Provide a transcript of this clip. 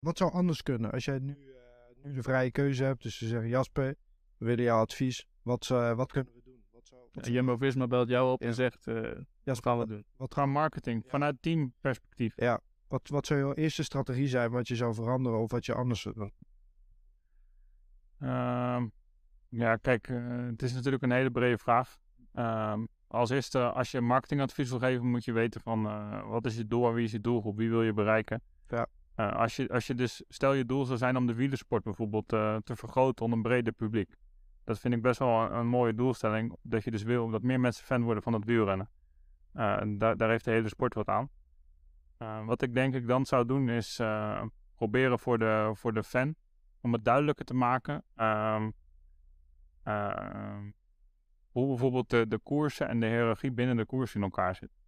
Wat zou anders kunnen als jij nu, eh, nu de vrije keuze hebt? Dus ze zeggen: Jasper, we willen jouw advies. Wat, eh, wat kunnen we doen? Wat zou, wat ja, Jumbo Visma belt jou op en zegt: uh, Jasper, gaan we doen? Wat gaan marketing ja. vanuit teamperspectief? Ja, wat, wat zou jouw eerste strategie zijn wat je zou veranderen of wat je anders zou ehm, ja, kijk, het is natuurlijk een hele brede vraag. Ehm, als eerste, als je marketingadvies wil geven, moet je weten van wat is je doel wie is je doelgroep, wie wil je bereiken. Ja. Eh, als, je, als je dus, stel je doel zou zijn om de wielersport bijvoorbeeld eh, te vergroten onder een breder publiek. Dat vind ik best wel een, mooie doelstelling. Dat je dus wil dat meer mensen fan worden van het wielrennen. Eh, daar, daar heeft de hele sport wat aan. wat ik denk ik dan zou doen is proberen voor de, voor de fan om het duidelijker te maken. Ehm, ehm, hoe bijvoorbeeld de, de koersen en de hiërarchie binnen de koers in elkaar zit.